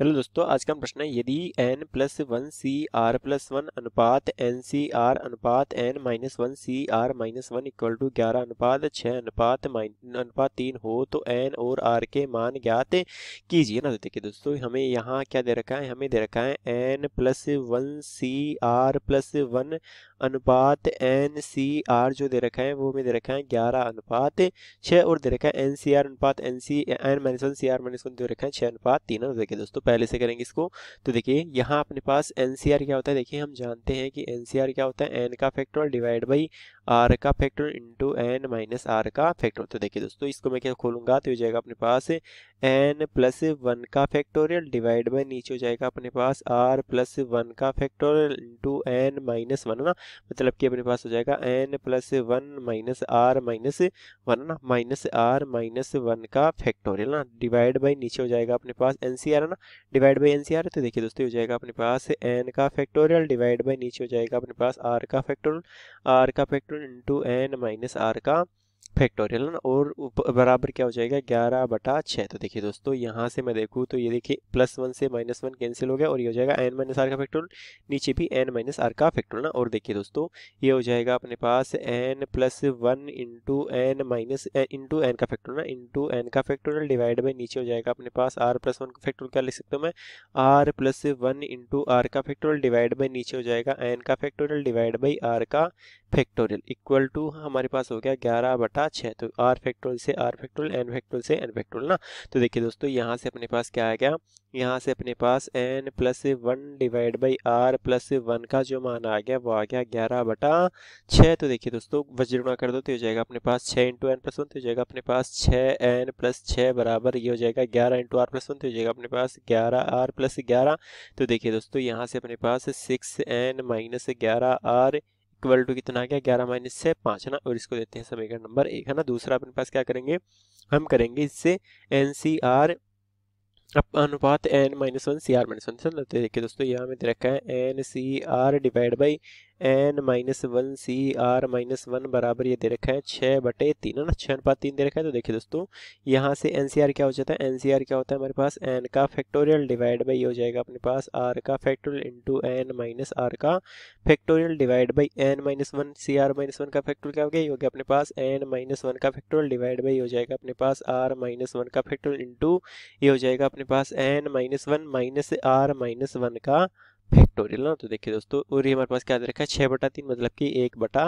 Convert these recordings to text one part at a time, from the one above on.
hello दोस्तों आज का प्रश्न है यदि एन प्लस वन सी आर प्लस वन अनुपात एन सी आर अनुपात N minus one C R minus one equal to ग्यारह अनुपात छः अनुपात अनुपात तीन हो तो एन और आर के मान ज्ञात कीजिए ना तो देखिए दोस्तों हमें यहाँ क्या दे रखा है हमें दे रखा है एन प्लस वन सी आर प्लस वन अनुपात एन सी आर जो दे रखा है वो हमें दे रखा है ग्यारह अनुपात छः और दे रखा है एन सी आर अनुपात N C N minus one C R minus one दे रखा है छः अनुपात तीन तो देखिए दोस्तों पहले से करेंगे इसको तो देखिए यहाँ अपने पास एनसीआर क्या होता है देखिए हम जानते हैं कि एनसीआर क्या होता है एन का फैक्टोरियल डिवाइड बाई आर का factor into N minus are का फैक्टर तो देखिए दोस्तों इसको मैं क्या खोलूंगा तो हो जाएगा अपने पास एन प्लस वन का फैक्टोरियल डिवाइड बाय नीचे हो जाएगा अपने पास आर प्लस वन का factorial into N minus one ना मतलब कि अपने पास हो जाएगा n plus one minus r minus one ना माइनस आर माइनस वन का फैक्टोरियल ना डिवाइड बाई नीचे हो जाएगा अपने पास एन सी आर ना divide by n C r तो देखिए दोस्तों हो जाएगा अपने पास एन का फैक्टोरियल डिवाइड बाई नीचे हो जाएगा अपने पास आर का फैक्टोरियल आर का factorial into N minus are का फैक्टोरियल और बराबर क्या हो जाएगा ग्यारह बटा छः तो देखिए दोस्तों यहाँ से मैं देखूँ तो ये देखिए प्लस वन से माइनस वन कैंसिल हो गया और ये हो जाएगा एन माइनस आर का फैक्टोरियल नीचे भी एन माइनस आर का फैक्टोरियल और देखिए दोस्तों ये हो जाएगा अपने पास n plus one into N minus into n का फैक्टोरियल इंटू एन का फैक्टोरियल डिवाइड बाई नीचे हो जाएगा अपने पास आर प्लस वन का फैक्टोरियल क्या लिख सकता हूँ मैं r plus one into r का फैक्टोरियल डिवाइड बाई नीचे हो जाएगा एन का फैक्टोरियल डिवाइड बाई आर का फैक्टोरियल इक्वल टू हमारे पास हो गया ग्यारह बटा था छः तो आर फैक्टोरियल से आर फैक्टोरियल एन फैक्टोरियल से एन फैक्टोरियल ना तो देखिए दोस्तों यहाँ से अपने पास क्या आ गया यहाँ से अपने पास n plus one divide by r plus one का जो मान आ गया वो आ गया ग्यारह बटा छः तो देखिए दोस्तों वज्रुणा कर दो तो हो जाएगा अपने पास छः इंटू एन प्लस वन तो हो जाएगा अपने पास छः एन प्लस छः बराबर ये हो जाएगा ग्यारह इंटू आर प्लस वन तो हो जाएगा अपने पास ग्यारह आर प्लस ग्यारह तो देखिए दोस्तों यहाँ से अपने पास सिक्स एन माइनस ग्यारह आर इक्वल टू कितना आ गया ग्यारह माइनस से पाँच है ना और इसको देते हैं समीकरण नंबर एक है ना दूसरा अपने पास क्या करेंगे हम करेंगे इससे एन सी आर अनुपात N minus one C R minus one चलो तो देखिए दोस्तों यहाँ में दे रखा है N C r divide by N minus one C R minus one बराबर ये दे रखा है छः बटे तीन है ना छः अनुपात तीन दे रखा है तो देखिए दोस्तों यहाँ से एन सी आर क्या हो जाता है एन सी आर क्या होता है हमारे पास एन का फैक्टोरियल डिवाइड बाई ये हो जाएगा अपने पास आर का factorial into N minus are का factorial divide by N minus one C R minus one का फैक्टोरियल क्या हो गया ये हो गया अपने पास एन माइनस वन का फैक्टोरियल डिवाइड बाई हो जाएगा अपने पास आर माइनस वन का फैक्टोरियल इंटू ये हो जाएगा अपने पास पास N minus one minus r minus one का फैक्टोरियल ना तो देखिए दोस्तों और ये हमारे पास क्या दे रखा है छः बटा तीन मतलब कि एक बटा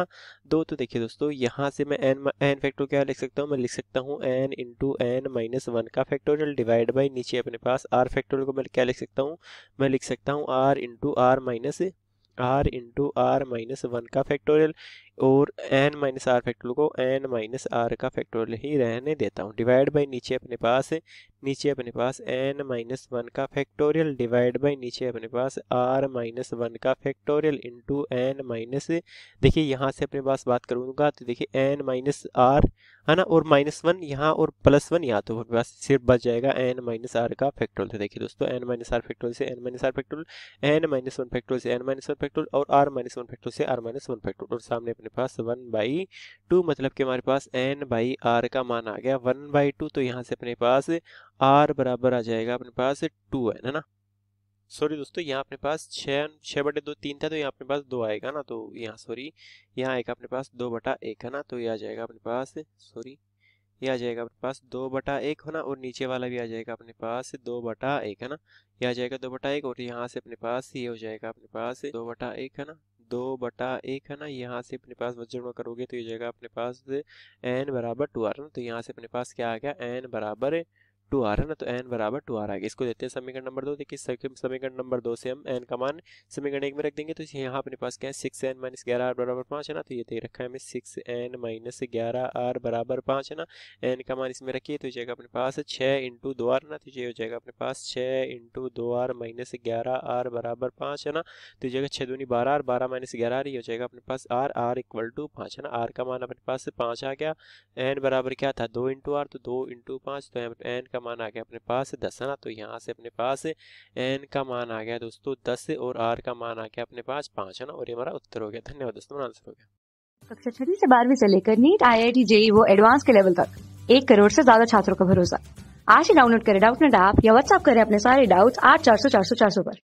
दो तो देखिए दोस्तों यहाँ से मैं एन एन फैक्टोर क्या लिख सकता हूँ मैं लिख सकता हूँ n into N minus one का फैक्टोरियल डिवाइड बाई नीचे अपने पास आर फैक्टोरियल को मैं क्या लिख सकता हूँ मैं लिख सकता हूँ r into r minus r into r minus one का फैक्टोरियल और एन माइनस आर फैक्टोरियल को एन माइनस आर का फैक्टोरियल ही रहने देता हूँ डिवाइड बाई नीचे अपने पास नीचे अपने पास एन माइनस वन का फैक्टोरियल डिवाइड बाई नीचे अपने पास आर माइनस वन का फैक्टोरियल इंटू एन माइनस देखिए यहाँ से अपने पास बात करूँगा तो देखिए एन माइनस आर है ना और माइनस वन यहाँ और प्लस वन यहाँ तो बस सिर्फ बच जाएगा एन माइनस आर का फैक्टोल तो देखिए दोस्तों एन माइनस आर फैक्टोल से n minus r factorial n minus one factorial से एन माइनस वन फैक्टोल और आर माइनस वन फैक्टोल से आर माइनस वन फैक्टोल और सामने अपने पास वन बाई टू मतलब कि हमारे पास एन बाई आर का मान आ गया वन बाई टू तो यहाँ से अपने पास आर बराबर आ जाएगा अपने पास टू एन है ना सॉरी दोस्तों यहाँ अपने पास छः छः बटे दो तीन था तो यहाँ अपने पास दो आएगा ना तो यहाँ सॉरी यहाँ आएगा अपने पास दो बटा एक है ना तो ये आ जाएगा अपने पास सॉरी ये आ जाएगा अपने पास दो बटा एक होना और नीचे वाला भी आ जाएगा अपने पास दो बटा एक है ना ये आ जाएगा दो बटा एक और यहाँ से अपने पास ये हो जाएगा अपने पास दो बटा एक है ना दो बटा एक है ना यहाँ से अपने पास जमा करोगे तो ये जाएगा अपने पास एन बराबर टू आर ना तो यहाँ से अपने पास क्या आ गया एन बराबर टू आर है ना तो एन बराबर टू आर आ गया इसको देते हैं समीकरण नंबर दो देखिए समीकरण नंबर दो से हम एन का मान समीकरण एक में रख देंगे तो यहाँ अपने पास क्या है सिक्स एन माइनस ग्यारह आर बराबर पाँच है ना तो ये दे रखा है हमें सिक्स एन माइनस ग्यारह आर बराबर पाँच है ना एन का मान इसमें रखिए तो जाएगा अपने पास छः इंटू दो आर ना तो ये हो जाएगा अपने पास छः इंटू दो आर माइनस ग्यारह आर बराबर पाँच है ना तो जगह छः दूनी बारह आर बारह माइनस ग्यारह आर ये हो जाएगा अपने पास आर आर इक्वल टू पाँच है ना आर का मान अपने पास पाँच आ गया एन बराबर क्या था दो इंटू आर तो दो इंटू पाँच तो एन का मान आ गया अपने पास दस है ना तो यहाँ से अपने पास एन का मान आ गया दोस्तों दस और आर का मान आ गया अपने पास पाँच है ना और ये हमारा उत्तर हो गया धन्यवाद दोस्तों आंसर हो गया कक्षा छठी से बारहवीं से लेकर NEET IIT JEE वो एडवांस के लेवल तक एक करोड़ से ज्यादा छात्रों का भरोसा आज ही डाउनलोड करें डाउट नेट ऐप या व्हाट्सअप करें अपने सारे डाउट्स आठ चार सौ चार सौ चार सौ पर